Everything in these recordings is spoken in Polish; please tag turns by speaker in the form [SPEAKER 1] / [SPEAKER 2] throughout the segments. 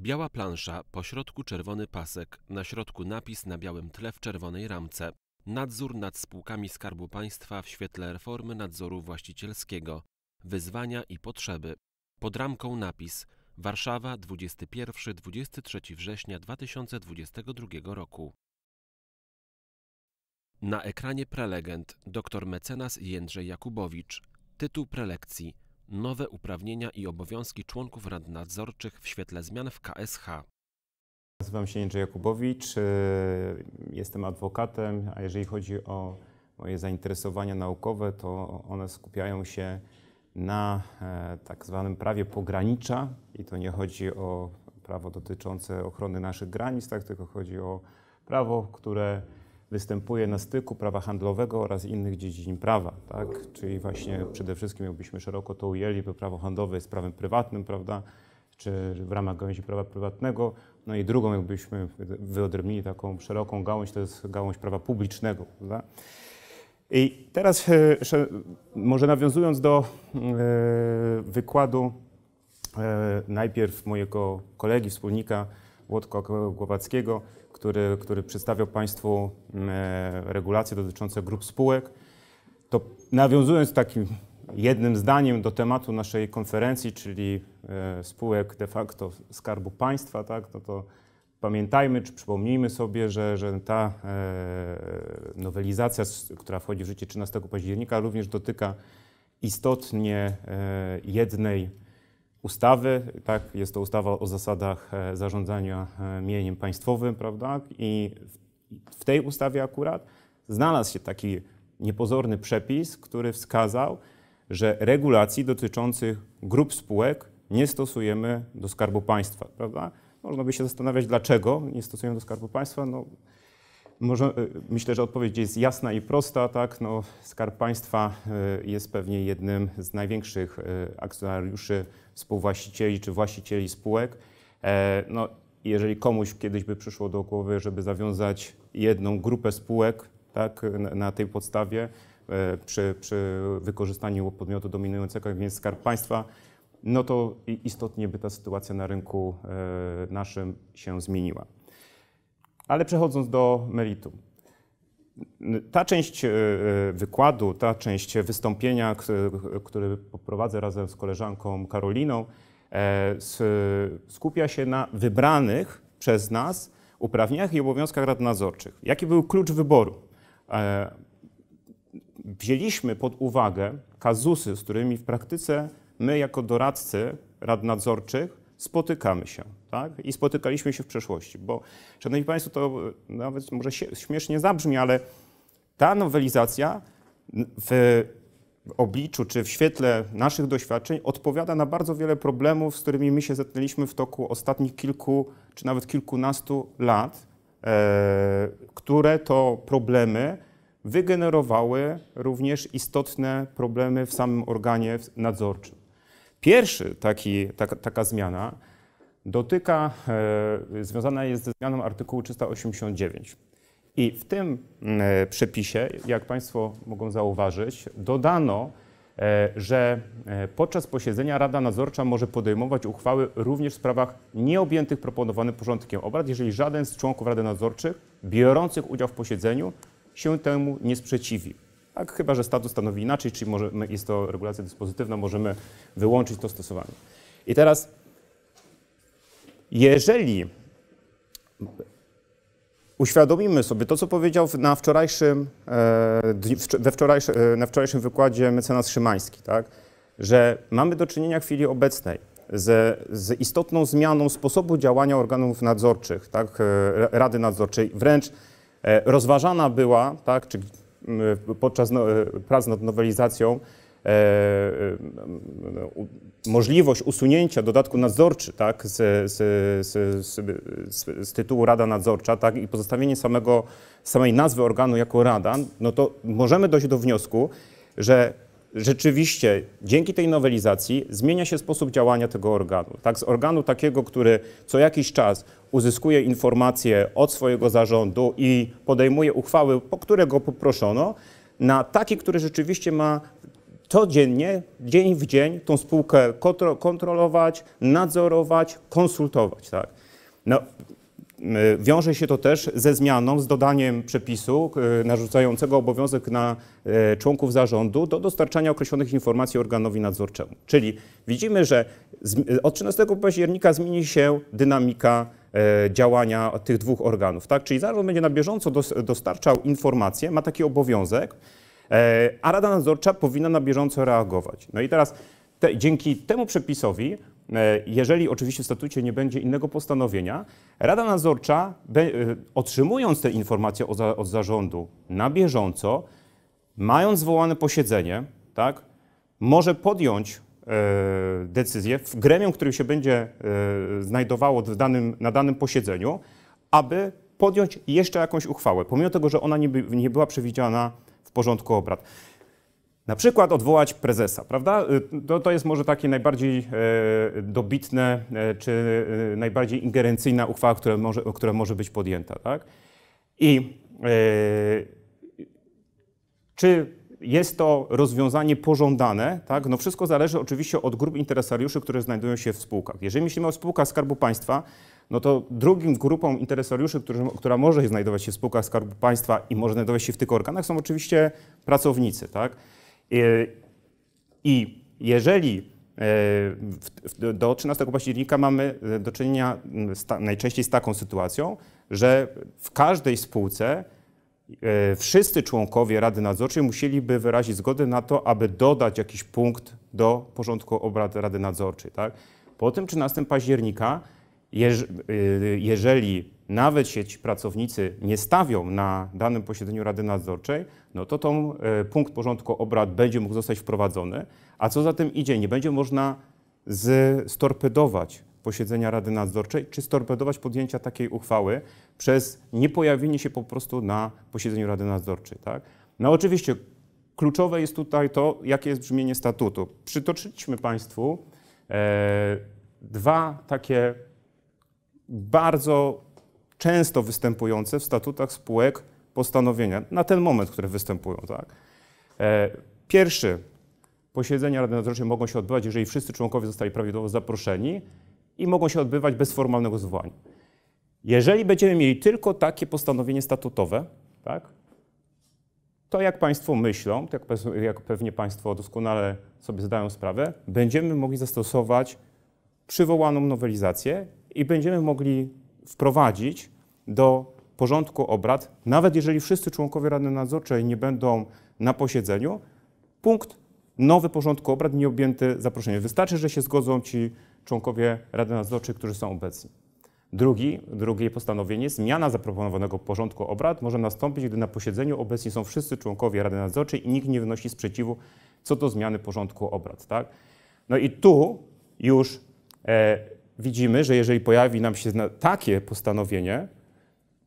[SPEAKER 1] Biała plansza, po środku czerwony pasek, na środku napis na białym tle w czerwonej ramce. Nadzór nad spółkami Skarbu Państwa w świetle reformy nadzoru właścicielskiego. Wyzwania i potrzeby. Pod ramką napis Warszawa 21-23 września 2022 roku. Na ekranie prelegent dr mecenas Jędrzej Jakubowicz. Tytuł prelekcji – nowe uprawnienia i obowiązki członków rad nadzorczych w świetle zmian w KSH. Nazywam się Andrzej Jakubowicz, y, jestem adwokatem, a jeżeli chodzi o moje zainteresowania naukowe, to one skupiają się na e, tak zwanym prawie pogranicza i to nie chodzi o prawo dotyczące ochrony naszych granic, tak, tylko chodzi o prawo, które występuje na styku prawa handlowego oraz innych dziedzin prawa, tak? Czyli właśnie przede wszystkim, jakbyśmy szeroko to ujęli, bo prawo handlowe jest prawem prywatnym, prawda? Czy w ramach gałęzi prawa prywatnego. No i drugą, jakbyśmy wyodrębnili taką szeroką gałąź, to jest gałąź prawa publicznego, prawda? I teraz, e, może nawiązując do e, wykładu e, najpierw mojego kolegi, wspólnika, Łotko Głowackiego, który, który przedstawiał Państwu mm, e, regulacje dotyczące grup spółek. To nawiązując takim jednym zdaniem do tematu naszej konferencji, czyli e, spółek de facto Skarbu Państwa, tak, no to pamiętajmy czy przypomnijmy sobie, że, że ta e, nowelizacja, która wchodzi w życie 13 października, również dotyka istotnie jednej ustawy, tak, jest to ustawa o zasadach e, zarządzania e, mieniem państwowym, prawda, i w tej ustawie akurat znalazł się taki niepozorny przepis, który wskazał, że regulacji dotyczących grup spółek nie stosujemy do Skarbu Państwa, prawda? Można by się zastanawiać, dlaczego nie stosujemy do Skarbu Państwa, no może, e, myślę, że odpowiedź jest jasna i prosta. Tak? No, Skarb Państwa e, jest pewnie jednym z największych e, akcjonariuszy, współwłaścicieli czy właścicieli spółek. No, jeżeli komuś kiedyś by przyszło do głowy, żeby zawiązać jedną grupę spółek tak, na tej podstawie przy, przy wykorzystaniu podmiotu dominującego, jak jest Skarb Państwa, no to istotnie by ta sytuacja na rynku naszym się zmieniła. Ale przechodząc do meritum. Ta część e, e, wykładu, ta część wystąpienia, który poprowadzę razem z koleżanką Karoliną, e, skupia się na wybranych przez nas uprawnieniach i obowiązkach rad nadzorczych. Jaki był klucz wyboru? Wzięliśmy pod uwagę kazusy, z którymi w praktyce my jako doradcy rad nadzorczych spotykamy się, tak? I spotykaliśmy się w przeszłości, bo, szanowni państwo, to e, nawet może śmiesznie zabrzmi, ale ta nowelizacja w obliczu czy w świetle naszych doświadczeń odpowiada na bardzo wiele problemów, z którymi my się zetknęliśmy w toku ostatnich kilku czy nawet kilkunastu lat, e, które to problemy wygenerowały również istotne problemy w samym organie nadzorczym. Pierwszy taki, taka, taka zmiana dotyka, e, związana jest ze zmianą artykułu 389. I w tym mm, e, przepisie, jak Państwo mogą zauważyć, dodano, e, że e, podczas posiedzenia Rada Nadzorcza może podejmować uchwały również w sprawach nieobjętych proponowanym porządkiem obrad, jeżeli żaden z członków Rady Nadzorczych biorących udział w posiedzeniu się temu nie sprzeciwi. Tak, chyba, że statut stanowi inaczej, czyli może, jest to regulacja dyspozytywna, możemy wyłączyć to stosowanie. I teraz, jeżeli uświadomimy sobie to, co powiedział na wczorajszym, e, we e, na wczorajszym wykładzie mecenas Szymański, tak? że mamy do czynienia w chwili obecnej z, z, istotną zmianą sposobu działania organów nadzorczych, tak? E, Rady Nadzorczej, wręcz rozważana była, tak? czy podczas no, e, prac nad nowelizacją e, e, możliwość usunięcia dodatku nadzorczy tak, z, z, z, z, tytułu Rada Nadzorcza tak, i pozostawienie samego, samej nazwy organu jako Rada, no to możemy dojść do wniosku, że rzeczywiście dzięki tej nowelizacji zmienia się sposób działania tego organu. Tak, z organu takiego, który co jakiś czas uzyskuje informacje od swojego zarządu i podejmuje uchwały, po które go poproszono, na taki, który rzeczywiście ma codziennie, dzień w dzień tą spółkę kontrolować, nadzorować, konsultować. Tak? No, wiąże się to też ze zmianą, z dodaniem przepisu narzucającego obowiązek na e, członków zarządu do dostarczania określonych informacji organowi nadzorczemu. Czyli widzimy, że od 13 października zmieni się dynamika E, działania tych dwóch organów. Tak? Czyli zarząd będzie na bieżąco dostarczał informacje, ma taki obowiązek, e, a Rada Nadzorcza powinna na bieżąco reagować. No i teraz te, dzięki temu przepisowi, e, jeżeli oczywiście w statucie nie będzie innego postanowienia, Rada Nadzorcza, otrzymując te informacje od, od zarządu na bieżąco, mając zwołane posiedzenie, tak, może podjąć E, decyzję w gremium, którym się będzie e, znajdowało danym, na danym posiedzeniu, aby podjąć jeszcze jakąś uchwałę, pomimo tego, że ona nie, by, nie była przewidziana w porządku obrad. Na przykład odwołać prezesa, prawda? E, to, to jest może takie najbardziej e, dobitne e, czy e, najbardziej ingerencyjna uchwała, która może, która może być podjęta. Tak? I czy jest to rozwiązanie pożądane, tak? No wszystko zależy oczywiście od grup interesariuszy, które znajdują się w spółkach. Jeżeli myślimy o spółkach Skarbu Państwa, no to drugim grupą interesariuszy, który, która może znajdować się w spółkach Skarbu Państwa i może znajdować się w tych organach, są oczywiście pracownicy, tak? I jeżeli e, do 13 października mamy e, do czynienia najczęściej z taką sytuacją, że w każdej spółce E, wszyscy członkowie Rady Nadzorczej musieliby wyrazić zgodę na to, aby dodać jakiś punkt do porządku obrad Rady Nadzorczej. Tak? Po tym 13 października, y, jeżeli nawet sieć pracownicy nie stawią na danym posiedzeniu Rady Nadzorczej, no to ten punkt porządku obrad będzie mógł zostać wprowadzony, a co za tym idzie, nie będzie można z, storpedować posiedzenia Rady Nadzorczej, czy storpedować podjęcia takiej uchwały przez niepojawienie się po prostu na posiedzeniu Rady Nadzorczej. Tak? No oczywiście kluczowe jest tutaj to, jakie jest brzmienie statutu. Przytoczyliśmy Państwu e, dwa takie bardzo często występujące w statutach spółek postanowienia, na ten moment, które występują. Tak? E, pierwszy, posiedzenia Rady Nadzorczej mogą się odbywać, jeżeli wszyscy członkowie zostali prawidłowo zaproszeni i mogą się odbywać bez formalnego zwołania. Jeżeli będziemy mieli tylko takie postanowienie statutowe, tak, to jak Państwo myślą, jak, jak pewnie Państwo doskonale sobie zdają sprawę, będziemy mogli zastosować przywołaną nowelizację i będziemy mogli wprowadzić do porządku obrad, nawet jeżeli wszyscy członkowie Rady Nadzorczej nie będą na posiedzeniu, punkt nowy porządku obrad nieobjęty zaproszeniem. Wystarczy, że się zgodzą ci członkowie Rady Nadzorczej, którzy są obecni. Drugi, drugie postanowienie, zmiana zaproponowanego porządku obrad może nastąpić, gdy na posiedzeniu obecni są wszyscy członkowie Rady Nadzorczej i nikt nie wnosi sprzeciwu co do zmiany porządku obrad. Tak? No i tu już e, widzimy, że jeżeli pojawi nam się takie postanowienie,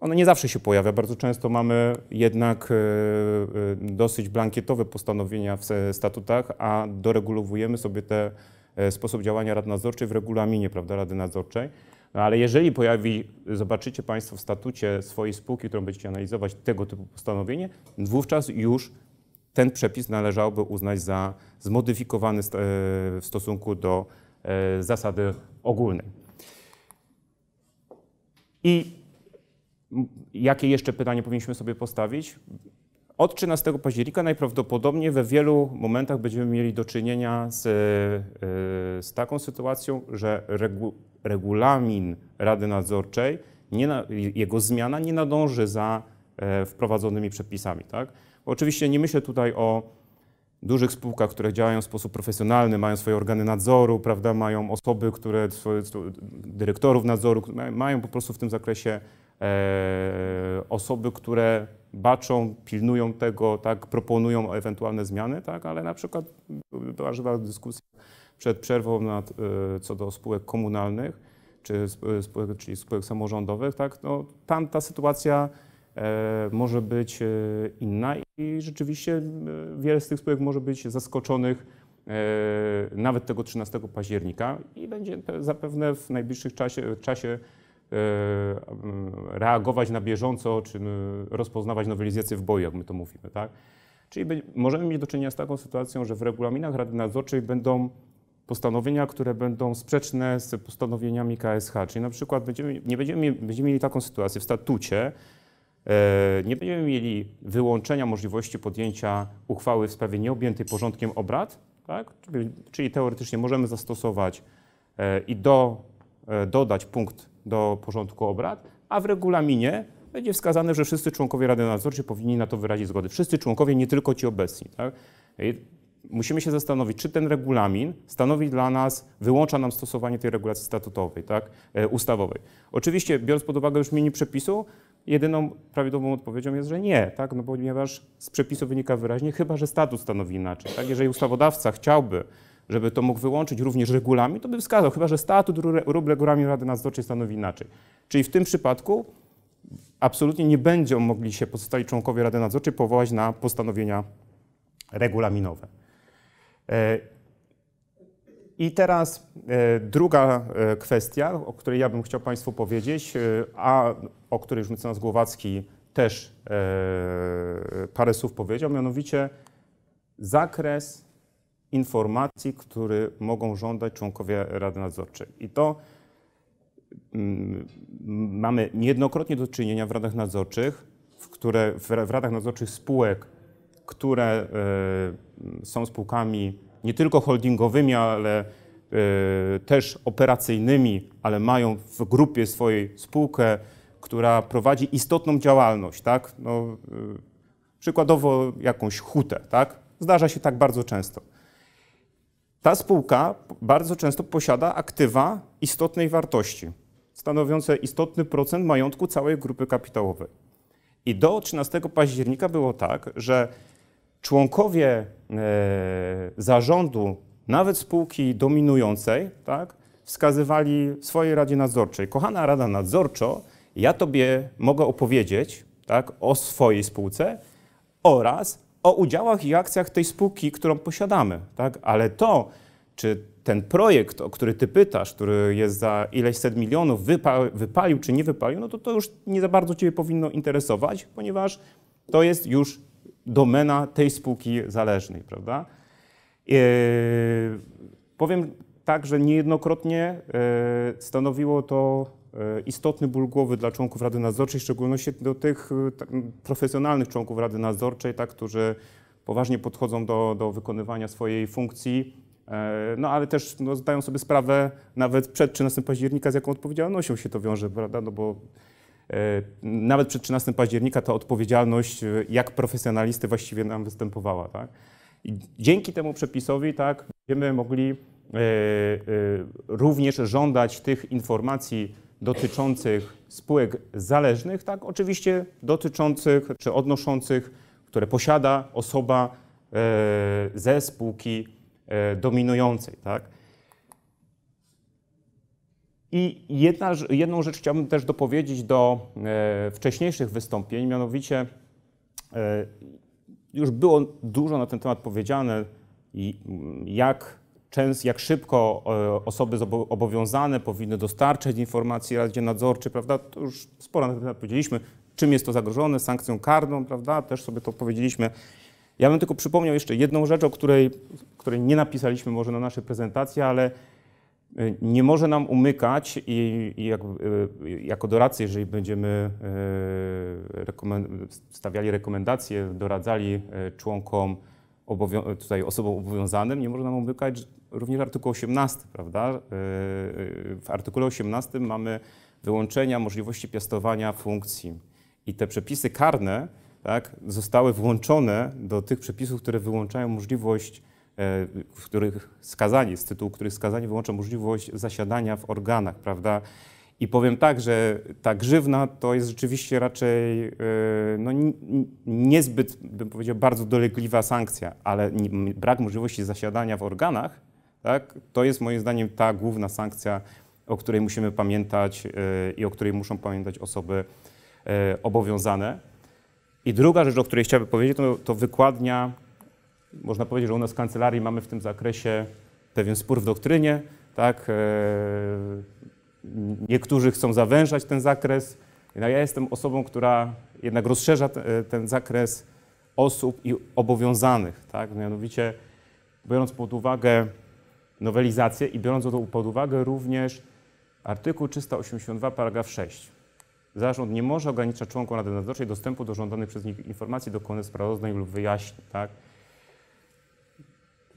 [SPEAKER 1] ono nie zawsze się pojawia. Bardzo często mamy jednak e, e, dosyć blankietowe postanowienia w statutach, a doregulowujemy sobie te E, sposób działania rad nadzorczych w regulaminie prawda, Rady Nadzorczej. No ale jeżeli pojawi, zobaczycie Państwo w statucie swojej spółki, którą będziecie analizować, tego typu postanowienie, wówczas już ten przepis należałoby uznać za zmodyfikowany e, w stosunku do e, zasady ogólnej. I jakie jeszcze pytanie powinniśmy sobie postawić? Od 13 października najprawdopodobniej we wielu momentach będziemy mieli do czynienia z, e, z taką sytuacją, że regu, regulamin Rady Nadzorczej, na, jego zmiana nie nadąży za e, wprowadzonymi przepisami. Tak? oczywiście nie myślę tutaj o dużych spółkach, które działają w sposób profesjonalny, mają swoje organy nadzoru, prawda, mają osoby, które, dyrektorów nadzoru, mają po prostu w tym zakresie E, osoby, które baczą, pilnują tego, tak, proponują ewentualne zmiany, tak, ale na przykład była żywa dyskusja przed przerwą nad, e, co do spółek komunalnych, czy spółek, czyli spółek samorządowych, tak, no, tam ta sytuacja e, może być inna i rzeczywiście wiele z tych spółek może być zaskoczonych nawet tego 13 października i będzie zapewne w najbliższych czasie, czasie E, reagować na bieżąco, czy rozpoznawać nowelizację w boju, jak my to mówimy. Tak? Czyli możemy mieć do czynienia z taką sytuacją, że w regulaminach Rady Nadzorczej będą postanowienia, które będą sprzeczne z postanowieniami KSH. Czyli na przykład będziemy, nie będziemy, będziemy mieli taką sytuację w statucie, e, nie będziemy mieli wyłączenia możliwości podjęcia uchwały w sprawie nieobjętej porządkiem obrad, tak? czyli teoretycznie możemy zastosować e, i do, dodać punkt do porządku obrad, a w regulaminie będzie wskazane, że wszyscy członkowie Rady Nadzorczej powinni na to wyrazić zgodę. Wszyscy członkowie, nie tylko ci obecni. Tak? musimy się zastanowić, czy ten regulamin stanowi dla nas, wyłącza nam stosowanie tej regulacji statutowej, tak, e, ustawowej. Oczywiście, biorąc pod uwagę już mini przepisu, jedyną prawidłową odpowiedzią jest, że nie, tak, no ponieważ z przepisu wynika wyraźnie, chyba że statut stanowi inaczej. Tak? Jeżeli ustawodawca chciałby żeby to mógł wyłączyć również regulamin, to by wskazał, chyba że statut lub regulamin Rady Nadzorczej stanowi inaczej. Czyli w tym przypadku absolutnie nie będą mogli się pozostali członkowie Rady Nadzorczej powołać na postanowienia regulaminowe. E, I teraz e, druga e, kwestia, o której ja bym chciał Państwu powiedzieć, a o której już mecenas Głowacki też parę słów powiedział, mianowicie zakres informacji, które mogą żądać członkowie Rady Nadzorczej. I to mm, mamy niejednokrotnie do czynienia w radach nadzorczych, w, które, w, radach nadzorczych spółek, które e, są spółkami nie tylko holdingowymi, ale e, też operacyjnymi, ale mają w grupie swojej spółkę, która prowadzi istotną działalność, tak? No, e, przykładowo jakąś hutę, tak? Zdarza się tak bardzo często. Ta spółka bardzo często posiada aktywa istotnej wartości, stanowiące istotny procent majątku całej grupy kapitałowej. I do 13 października było tak, że członkowie e, zarządu, nawet spółki dominującej, tak, wskazywali swojej Radzie Nadzorczej, kochana Rada Nadzorczo, ja Tobie mogę opowiedzieć tak, o swojej spółce oraz o udziałach i akcjach tej spółki, którą posiadamy. Tak? Ale to, czy ten projekt, o który ty pytasz, który jest za ileś set milionów, wypa wypalił czy nie wypalił, no to to już nie za bardzo ciebie powinno interesować, ponieważ to jest już domena tej spółki zależnej, prawda? Yy, powiem tak, że niejednokrotnie yy, stanowiło to E, istotny ból głowy dla członków Rady Nadzorczej, w szczególności do tych e, tak, profesjonalnych członków Rady Nadzorczej, tak, którzy poważnie podchodzą do, do wykonywania swojej funkcji, e, no ale też no, zdają sobie sprawę nawet przed 13 października, z jaką odpowiedzialnością się to wiąże, prawda? No bo nawet przed 13 października ta odpowiedzialność jak profesjonalisty właściwie nam występowała. Tak? I dzięki temu przepisowi tak, będziemy mogli również żądać tych informacji dotyczących spółek zależnych, tak oczywiście dotyczących czy odnoszących, które posiada osoba e, ze spółki e, dominującej. Tak? I jedna, jedną rzecz chciałbym też dopowiedzieć do e, wcześniejszych wystąpień, mianowicie już było dużo na ten temat powiedziane, mm, jak często jak szybko e, osoby obowiązane powinny dostarczyć informacji Radzie Nadzorczej, prawda? To już sporo na temat powiedzieliśmy, czym jest to zagrożone, sankcją karną, prawda? Też sobie to powiedzieliśmy. Ja bym tylko przypomniał jeszcze jedną rzecz, o której, której nie napisaliśmy może na naszej prezentacji, ale e, nie może nam umykać i, i jak, e, jako doradcy, jeżeli będziemy stawiali rekomendacje, doradzali członkom, obowią- tutaj osobom obowiązanym, nie może nam umykać również artykuł 18, prawda? E, e, w artykule 18 mamy wyłączenia możliwości piastowania funkcji. I te przepisy karne tak, zostały włączone do tych przepisów, które wyłączają możliwość, e, w których skazanie, z tytułu których skazanie wyłącza możliwość zasiadania w organach, prawda? I powiem tak, że ta grzywna to jest rzeczywiście raczej no, niezbyt, bym powiedział, bardzo dolegliwa sankcja, ale brak możliwości zasiadania w organach tak? To jest moim zdaniem ta główna sankcja, o której musimy pamiętać e, i o której muszą pamiętać osoby e, obowiązane. I druga rzecz, o której chciałbym powiedzieć, to, to wykładnia, można powiedzieć, że u nas w kancelarii mamy w tym zakresie pewien spór w doktrynie, tak? E, niektórzy chcą zawężać ten zakres. No ja jestem osobą, która jednak rozszerza ten zakres osób i obowiązanych, tak? Mianowicie, biorąc pod uwagę nowelizację i biorąc to pod uwagę również artykuł 382 paragraf 6. Zarząd nie może ograniczać członkom Rady Nadzorczej dostępu do żądanych przez nich informacji, dokonać sprawozdań lub wyjaśnień. Tak?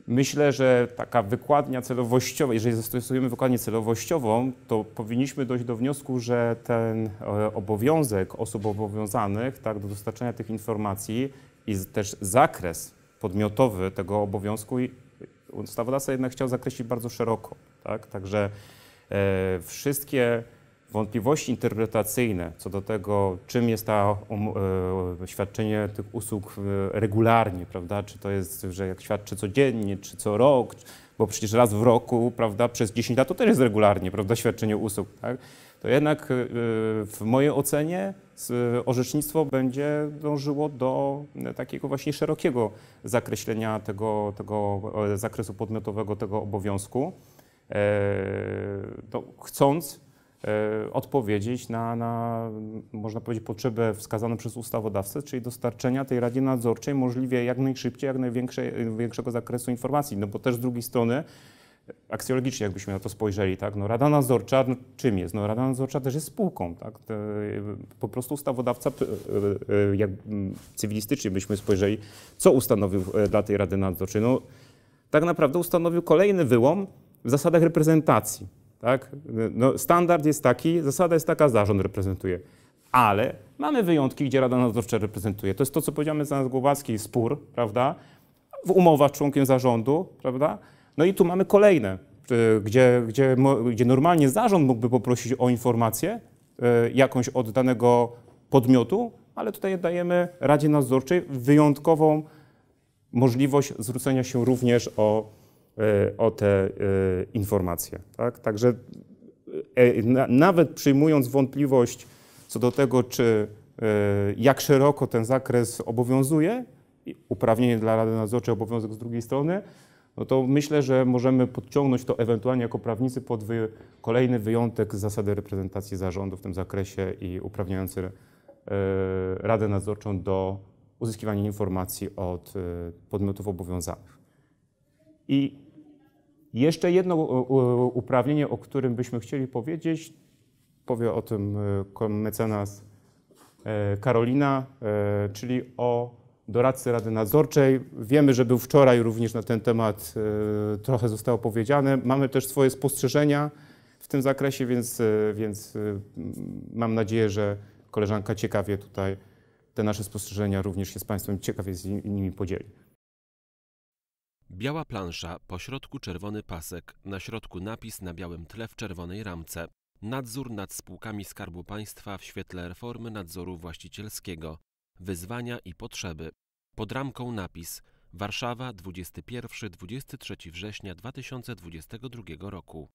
[SPEAKER 1] Myślę, że taka wykładnia celowościowa, jeżeli zastosujemy wykładnię celowościową, to powinniśmy dojść do wniosku, że ten e, obowiązek osób obowiązanych tak, do dostarczania tych informacji i też zakres podmiotowy tego obowiązku ustawodawca jednak chciał zakreślić bardzo szeroko. Tak? Także e, wszystkie wątpliwości interpretacyjne co do tego, czym jest to um, e, świadczenie tych usług e, regularnie, prawda? czy to jest, że jak świadczy codziennie, czy co rok, bo przecież raz w roku, prawda, przez 10 lat to też jest regularnie, prawda, świadczenie usług. Tak? to jednak y, y, w mojej ocenie orzecznictwo będzie dążyło do y, takiego właśnie szerokiego zakreślenia tego, tego e, zakresu podmiotowego, tego obowiązku, to e, no, chcąc e, odpowiedzieć na, na, można powiedzieć, potrzebę wskazaną przez ustawodawcę, czyli dostarczenia tej Radzie Nadzorczej możliwie jak najszybciej, jak największego zakresu informacji. No bo też z drugiej strony aksjologicznie jakbyśmy na to spojrzeli, tak, no Rada Nadzorcza no, czym jest? No Rada Nadzorcza też jest spółką, tak, po prostu ustawodawca, e, e, jak cywilistycznie byśmy spojrzeli, co ustanowił e, dla tej Rady Nadzorczej? No tak naprawdę ustanowił kolejny wyłom w zasadach reprezentacji, tak, no, standard jest taki, zasada jest taka, zarząd reprezentuje, ale mamy wyjątki, gdzie Rada Nadzorcza reprezentuje, to jest to, co powiedziałem za Głowacki, spór, prawda, w umowach członkiem zarządu, prawda, no i tu mamy kolejne, y, gdzie, gdzie, gdzie normalnie zarząd mógłby poprosić o informację y, jakąś od danego podmiotu, ale tutaj dajemy Radzie Nadzorczej wyjątkową możliwość zwrócenia się również o, y, o te informacje. Tak? Także nawet przyjmując wątpliwość co do tego, czy jak szeroko ten zakres obowiązuje, uprawnienie dla Rady Nadzorczej, obowiązek z drugiej strony, no to myślę, że możemy podciągnąć to ewentualnie jako prawnicy pod wy, kolejny wyjątek z zasady reprezentacji zarządu w tym zakresie i uprawniający e, Radę Nadzorczą do uzyskiwania informacji od e, podmiotów obowiązanych. I jeszcze jedno uprawnienie, o którym byśmy chcieli powiedzieć, powie o tym e, mecenas Karolina, czyli o doradcy Rady Nadzorczej. Wiemy, że był wczoraj również na ten temat, e, trochę zostało powiedziane. Mamy też swoje spostrzeżenia w tym zakresie, więc, e, więc e, mam nadzieję, że koleżanka ciekawie tutaj te nasze spostrzeżenia również się z Państwem ciekawie z nimi podzieli. Biała plansza, po środku czerwony pasek, na środku napis na białym tle w czerwonej ramce. Nadzór nad spółkami Skarbu Państwa w świetle reformy nadzoru właścicielskiego wyzwania i potrzeby. Pod ramką napis Warszawa 21-23 września 2022 roku.